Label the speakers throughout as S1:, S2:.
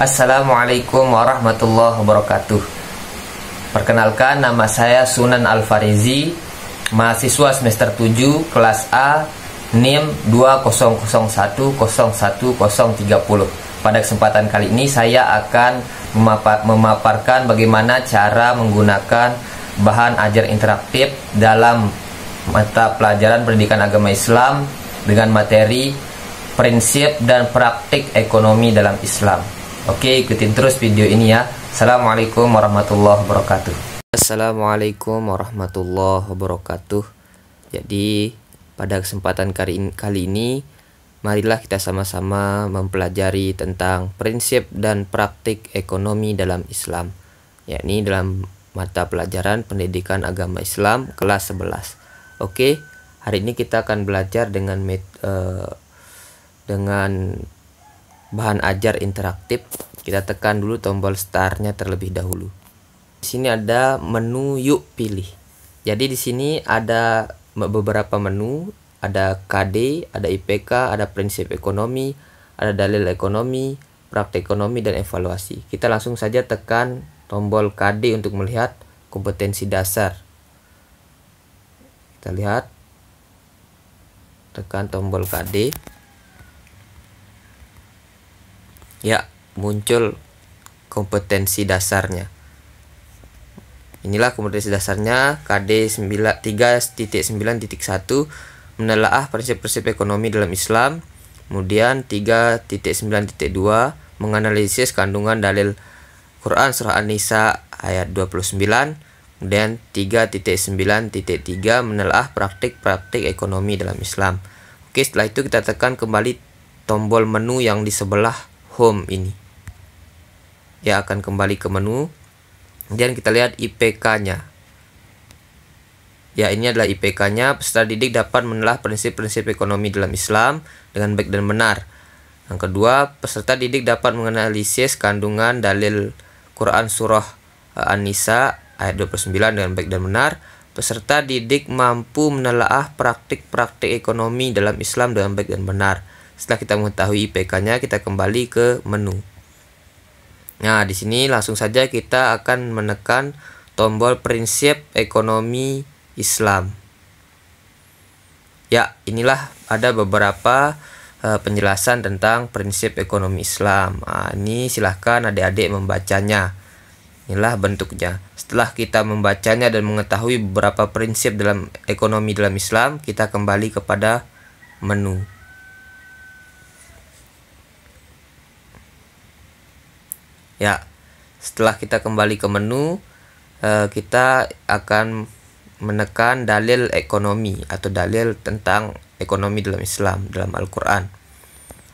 S1: Assalamualaikum warahmatullahi wabarakatuh Perkenalkan nama saya Sunan Al-Farizi Mahasiswa semester 7 kelas A NIM 2001011030 Pada kesempatan kali ini saya akan memaparkan bagaimana cara menggunakan bahan ajar interaktif dalam mata pelajaran pendidikan agama Islam dengan materi prinsip dan praktik ekonomi dalam Islam. Oke, ikutin terus video ini ya. Assalamualaikum warahmatullahi wabarakatuh. Assalamualaikum warahmatullahi wabarakatuh. Jadi, pada kesempatan kali ini, kali ini marilah kita sama-sama mempelajari tentang prinsip dan praktik ekonomi dalam Islam, yakni dalam mata pelajaran pendidikan agama Islam kelas 11. Oke, hari ini kita akan belajar dengan met, eh, dengan bahan ajar interaktif, kita tekan dulu tombol startnya terlebih dahulu. Di sini ada menu yuk pilih. Jadi di sini ada beberapa menu, ada KD, ada IPK, ada prinsip ekonomi, ada dalil ekonomi, praktek ekonomi dan evaluasi. Kita langsung saja tekan tombol KD untuk melihat kompetensi dasar. Kita lihat tekan tombol KD ya muncul kompetensi dasarnya inilah kompetensi dasarnya KD 9 3.9.1 menelaah prinsip-prinsip ekonomi dalam Islam kemudian 3.9.2 menganalisis kandungan dalil Quran surah An-Nisa ayat 29 kemudian 3.9.3 menelaah praktik-praktik ekonomi dalam Islam Oke, setelah itu kita tekan kembali tombol menu yang di sebelah home ini ya akan kembali ke menu Kemudian kita lihat IPK-nya ya ini adalah IPK-nya peserta didik dapat menelah prinsip-prinsip ekonomi dalam Islam dengan baik dan benar yang kedua peserta didik dapat menganalisis kandungan dalil Quran surah eh, An-Nisa ayat 29 dengan baik dan benar peserta didik mampu menelaah praktik-praktik ekonomi dalam Islam dengan baik dan benar setelah kita mengetahui IPK-nya, kita kembali ke menu. Nah, di sini langsung saja kita akan menekan tombol prinsip ekonomi Islam. Ya, inilah ada beberapa uh, penjelasan tentang prinsip ekonomi Islam. Nah, ini silahkan adik-adik membacanya. Inilah bentuknya. Setelah kita membacanya dan mengetahui beberapa prinsip dalam ekonomi dalam Islam, kita kembali kepada menu. ya setelah kita kembali ke menu eh, kita akan menekan dalil ekonomi atau dalil tentang ekonomi dalam Islam dalam Al-Qur'an.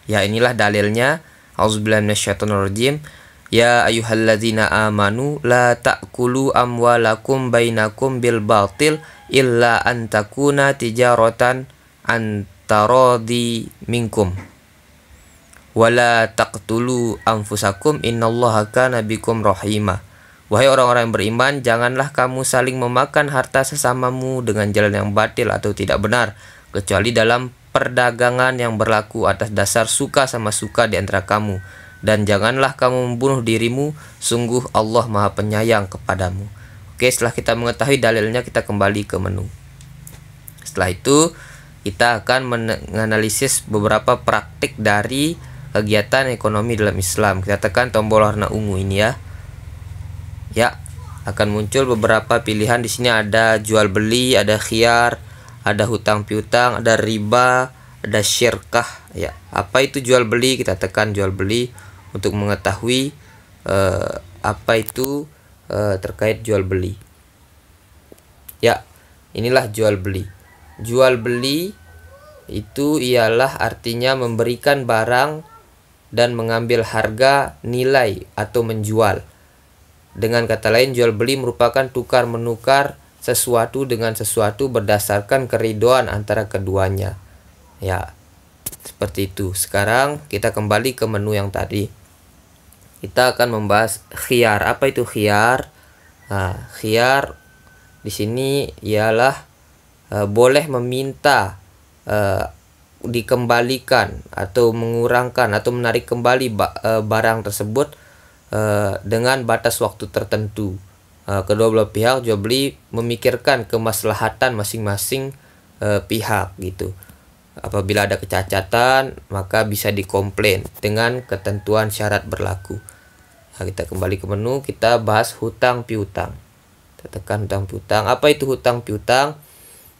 S1: Ya inilah dalilnya Auzubillahi minasyaitonirrajim. Ya ayyuhalladzina amanu la ta'kulu amwalakum bainakum bil batil illa an takuna tijaratan antaradi minkum wala taqtulu anfusakum innallaha kana bikum rahima Wahai orang-orang yang beriman, janganlah kamu saling memakan harta sesamamu dengan jalan yang batil atau tidak benar, kecuali dalam perdagangan yang berlaku atas dasar suka sama suka di antara kamu. Dan janganlah kamu membunuh dirimu, sungguh Allah maha penyayang kepadamu. Oke, setelah kita mengetahui dalilnya, kita kembali ke menu. Setelah itu, kita akan menganalisis beberapa praktik dari kegiatan ekonomi dalam Islam. Kita tekan tombol warna ungu ini ya. Ya, akan muncul beberapa pilihan di sini ada jual beli, ada khiar, ada hutang piutang, ada riba, ada syirkah ya. Apa itu jual beli? Kita tekan jual beli untuk mengetahui eh, apa itu eh, terkait jual beli. Ya, inilah jual beli. Jual beli itu ialah artinya memberikan barang dan mengambil harga, nilai, atau menjual. Dengan kata lain, jual beli merupakan tukar menukar sesuatu dengan sesuatu berdasarkan keridoan antara keduanya. Ya, seperti itu. Sekarang kita kembali ke menu yang tadi. Kita akan membahas khiar. Apa itu khiar? Nah, khiar di sini ialah eh, boleh meminta eh, dikembalikan atau mengurangkan atau menarik kembali eh, barang tersebut eh, dengan batas waktu tertentu. Eh, kedua belah pihak jual beli memikirkan kemaslahatan masing-masing pihak gitu. Apabila ada kecacatan, maka bisa dikomplain dengan ketentuan syarat berlaku. Nah, kita kembali ke menu, kita bahas hutang piutang. Kita tekan hutang piutang. Apa itu hutang piutang?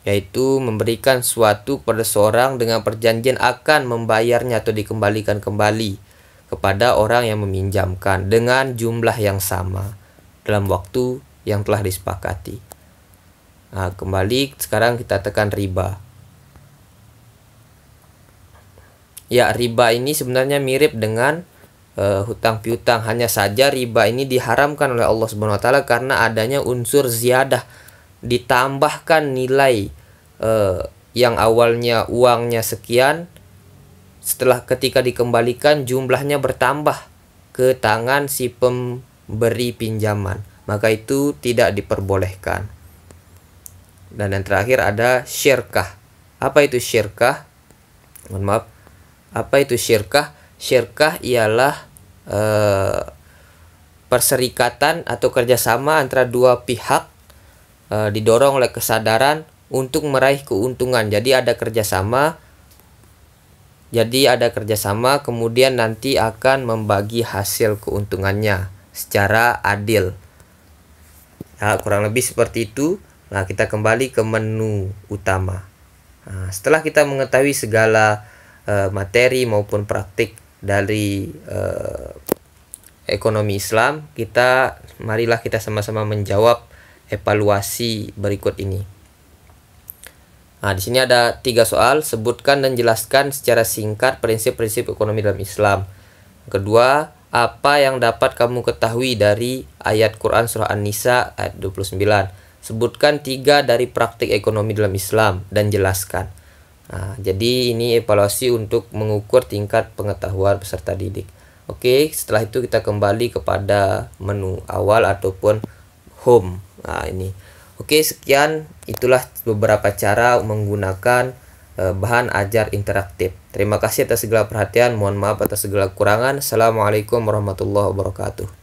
S1: yaitu memberikan suatu kepada seorang dengan perjanjian akan membayarnya atau dikembalikan kembali kepada orang yang meminjamkan dengan jumlah yang sama dalam waktu yang telah disepakati. Nah, kembali sekarang kita tekan riba. Ya, riba ini sebenarnya mirip dengan uh, hutang piutang, hanya saja riba ini diharamkan oleh Allah Subhanahu wa taala karena adanya unsur ziyadah ditambahkan nilai eh, yang awalnya uangnya sekian setelah ketika dikembalikan jumlahnya bertambah ke tangan si pemberi pinjaman maka itu tidak diperbolehkan dan yang terakhir ada syirkah apa itu syirkah mohon maaf apa itu syirkah syirkah ialah eh, perserikatan atau kerjasama antara dua pihak e, didorong oleh kesadaran untuk meraih keuntungan. Jadi ada kerjasama, jadi ada kerjasama, kemudian nanti akan membagi hasil keuntungannya secara adil. Nah, kurang lebih seperti itu. Nah, kita kembali ke menu utama. Nah, setelah kita mengetahui segala eh, materi maupun praktik dari eh, ekonomi Islam, kita marilah kita sama-sama menjawab evaluasi berikut ini. Nah, di sini ada tiga soal, sebutkan dan jelaskan secara singkat prinsip-prinsip ekonomi dalam Islam. Kedua, apa yang dapat kamu ketahui dari ayat Quran surah An-Nisa ayat 29? Sebutkan tiga dari praktik ekonomi dalam Islam dan jelaskan. Nah, jadi ini evaluasi untuk mengukur tingkat pengetahuan peserta didik. Oke, setelah itu kita kembali kepada menu awal ataupun home. Nah, ini. Oke, sekian itulah beberapa cara menggunakan eh, bahan ajar interaktif. Terima kasih atas segala perhatian. Mohon maaf atas segala kekurangan. Assalamualaikum warahmatullahi wabarakatuh.